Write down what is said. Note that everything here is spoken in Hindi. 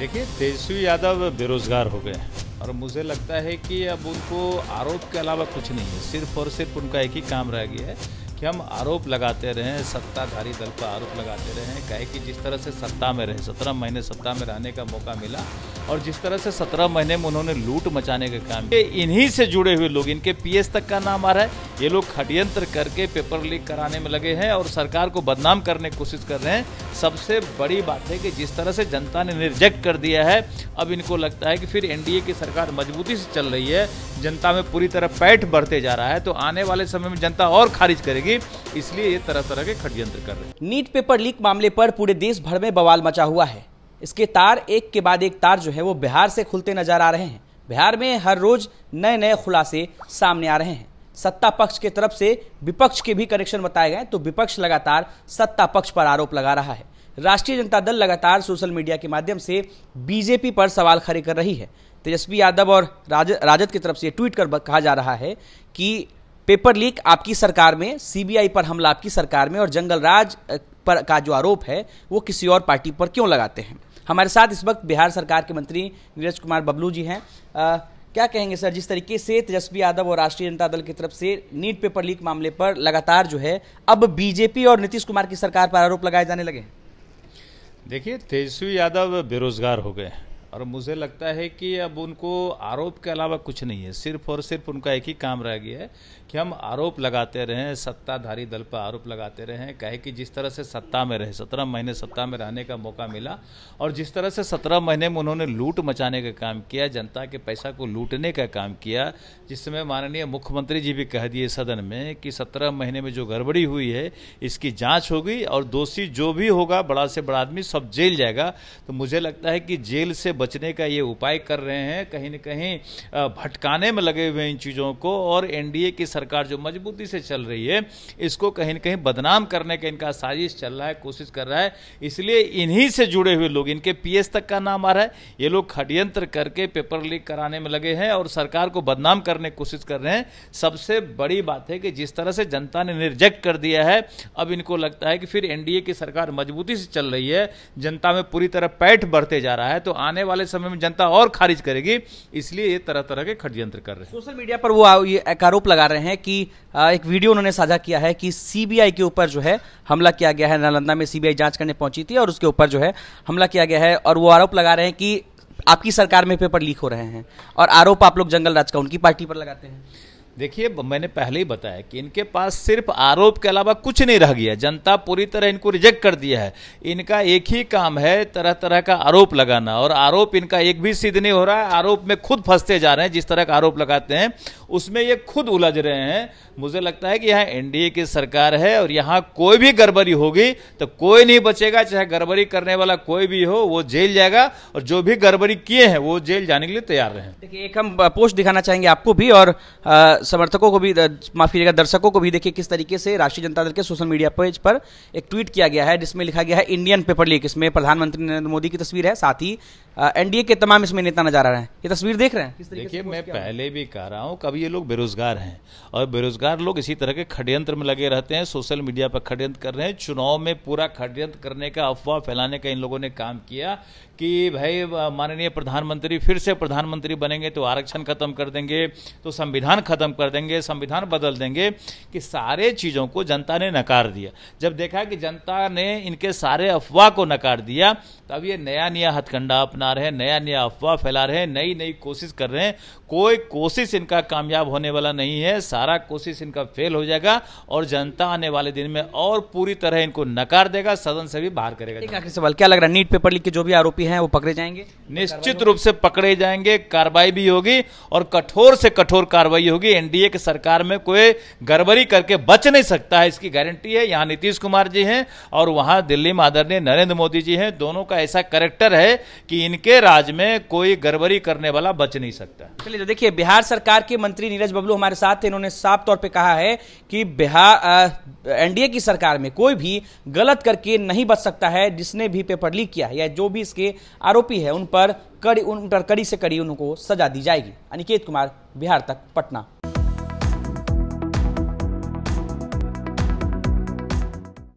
देखिए तेजस्वी यादव बेरोजगार हो गए और मुझे लगता है कि अब उनको आरोप के अलावा कुछ नहीं है सिर्फ और सिर्फ उनका एक ही काम रह गया है कि हम आरोप लगाते रहें सत्ताधारी दल पर आरोप लगाते रहें कहे कि जिस तरह से सत्ता में रहे सत्रह महीने सत्ता में रहने का मौका मिला और जिस तरह से सत्रह महीने में उन्होंने लूट मचाने का काम किया इन्हीं से जुड़े हुए लोग इनके पीएस तक का नाम आ रहा है ये लोग षडयंत्र करके पेपर लीक कराने में लगे हैं और सरकार को बदनाम करने की कोशिश कर रहे हैं सबसे बड़ी बात है कि जिस तरह से जनता ने रिजेक्ट कर दिया है अब इनको लगता है कि फिर एनडीए की सरकार मजबूती से चल रही है जनता में पूरी तरह पैठ बढ़ते जा रहा है तो आने वाले समय में जनता और खारिज करेगी सके इसलिए ये तरह तरह के षडयंत्र कर रहे हैं नीट पेपर लीक मामले पर पूरे देश भर में बवाल मचा हुआ है इसके तार एक के बाद एक तार जो है वो बिहार से खुलते नजर आ रहे हैं बिहार में हर रोज नए नए खुलासे सामने आ रहे हैं सत्ता पक्ष के तरफ से विपक्ष के भी कनेक्शन बताए गए तो विपक्ष लगातार सत्ता पक्ष पर आरोप लगा रहा है राष्ट्रीय जनता दल लगातार सोशल मीडिया के माध्यम से बीजेपी पर सवाल खड़े कर रही है तेजस्वी यादव और राज, राजद की तरफ से ट्वीट कर कहा जा रहा है कि पेपर लीक आपकी सरकार में सीबीआई पर हमला आपकी सरकार में और जंगल राज पर का जो आरोप है वो किसी और पार्टी पर क्यों लगाते हैं हमारे साथ इस वक्त बिहार सरकार के मंत्री नीरज कुमार बबलू जी हैं क्या कहेंगे सर जिस तरीके से तेजस्वी यादव और राष्ट्रीय जनता दल की तरफ से नीट पेपर लीक मामले पर लगातार जो है अब बीजेपी और नीतीश कुमार की सरकार पर आरोप लगाए जाने लगे देखिए तेजस्वी यादव बेरोजगार हो गए हैं और मुझे लगता है कि अब उनको आरोप के अलावा कुछ नहीं है सिर्फ और सिर्फ उनका एक ही काम रह गया है कि हम आरोप लगाते रहें सत्ताधारी दल पर आरोप लगाते रहें कहे कि जिस तरह से सत्ता में रहे सत्रह महीने सत्ता में रहने का मौका मिला और जिस तरह से सत्रह महीने में उन्होंने लूट मचाने का काम किया जनता के पैसा को लूटने का काम किया जिस समय माननीय मुख्यमंत्री जी भी कह दिए सदन में कि सत्रह महीने में जो गड़बड़ी हुई है इसकी जाँच होगी और दोषी जो भी होगा बड़ा से बड़ा आदमी सब जेल जाएगा तो मुझे लगता है कि जेल से बचने का ये उपाय कर रहे हैं कहीं ना कहीं भटकाने में लगे हुए इन चीज़ों को और एनडीए की सरकार जो मजबूती से चल रही है इसको कहीं ना कहीं बदनाम करने का इनका साजिश चल रहा है कोशिश कर रहा है इसलिए इन्हीं से जुड़े हुए लोग इनके पीएस तक का नाम आ रहा है ये लोग खडयंत्र करके पेपर लीक कराने में लगे हैं और सरकार को बदनाम करने की कोशिश कर रहे हैं सबसे बड़ी बात है कि जिस तरह से जनता ने रिजेक्ट कर दिया है अब इनको लगता है कि फिर एनडीए की सरकार मजबूती से चल रही है जनता में पूरी तरह पैठ बढ़ते जा रहा है तो आने वाले समय में जनता और खारिज करेगी इसलिए ये तरह तरह के षडयंत्र कर रहे हैं सोशल मीडिया पर वो आरोप लगा रहे हैं कि एक वीडियो उन्होंने साझा किया है कि सीबीआई के ऊपर जो है हमला किया गया है नालंदा में सीबीआई जांच करने पहुंची थी और उसके ऊपर जो है हमला किया गया है और वो आरोप लगा रहे हैं कि आपकी सरकार में पेपर लीक हो रहे हैं और आरोप आप लोग जंगल राज का उनकी पार्टी पर लगाते हैं देखिए मैंने पहले ही बताया कि इनके पास सिर्फ आरोप के अलावा कुछ नहीं रह गया जनता पूरी तरह इनको रिजेक्ट कर दिया है इनका एक ही काम है तरह तरह का आरोप लगाना और आरोप इनका एक भी सिद्ध नहीं हो रहा है आरोप में खुद फंसते जा रहे हैं जिस तरह का आरोप लगाते हैं उसमें ये खुद उलझ रहे हैं मुझे लगता है कि यहाँ एनडीए की सरकार है और यहाँ कोई भी गड़बड़ी होगी तो कोई नहीं बचेगा चाहे गड़बड़ी करने वाला कोई भी हो वो जेल जाएगा और जो भी गड़बड़ी किए हैं वो जेल जाने के लिए तैयार रहे देखिए एक हम पोस्ट दिखाना चाहेंगे आपको भी और समर्थकों को भी माफ कीजिएगा दर्शकों को भी देखिए किस तरीके से राष्ट्रीय जनता दल के सोशल मीडिया पेज पर एक ट्वीट किया गया है जिसमें लिखा गया है इंडियन पेपर लीक इसमें प्रधानमंत्री नरेंद्र मोदी की तस्वीर है साथ ही एनडीए के तमाम इसमें नेता नजर आ रहे हैं ये तस्वीर देख रहे हैं देखिए मैं पहले भी कह रहा हूँ कभी ये लोग बेरोजगार हैं और बेरोजगार लोग इसी तरह के षड्यंत्र में लगे रहते हैं सोशल मीडिया पर षड्यंत्र कर रहे हैं चुनाव में पूरा षड्यंत्र करने का अफवाह फैलाने का इन लोगों ने काम किया कि भाई माननीय प्रधानमंत्री फिर से प्रधानमंत्री बनेंगे तो आरक्षण खत्म कर देंगे तो संविधान खत्म खत्म कर देंगे संविधान बदल देंगे कि सारे चीज़ों को जनता ने नकार दिया जब देखा कि जनता ने इनके सारे अफवाह को नकार दिया तब ये नया नया हथकंडा अपना रहे नया नया अफवाह फैला रहे नई नई कोशिश कर रहे हैं कोई कोशिश इनका कामयाब होने वाला नहीं है सारा कोशिश इनका फेल हो जाएगा और जनता आने वाले दिन में और पूरी तरह इनको नकार देगा सदन से भी बाहर करेगा आखिरी सवाल क्या लग रहा है नीट पेपर लिख के जो भी आरोपी हैं वो पकड़े जाएंगे निश्चित रूप से पकड़े जाएंगे कार्रवाई भी होगी और कठोर से कठोर कार्रवाई होगी एनडीए की सरकार में कोई गड़बड़ी करके बच नहीं सकता है इसकी गारंटी है यहाँ नीतीश कुमार जी हैं और वहाँ दिल्ली में आदरणीय नरेंद्र मोदी जी हैं दोनों का ऐसा करेक्टर है कि इनके राज में कोई गड़बड़ी करने वाला बच नहीं सकता चलिए तो देखिए बिहार सरकार के मंत्री नीरज बबलू हमारे साथ थे इन्होंने साफ तौर पर कहा है कि बिहार एनडीए की सरकार में कोई भी गलत करके नहीं बच सकता है जिसने भी पेपर लीक किया है या जो भी इसके आरोपी है उन पर कड़ी उन पर कड़ी से कड़ी उनको सजा दी जाएगी अनिकेत कुमार बिहार तक पटना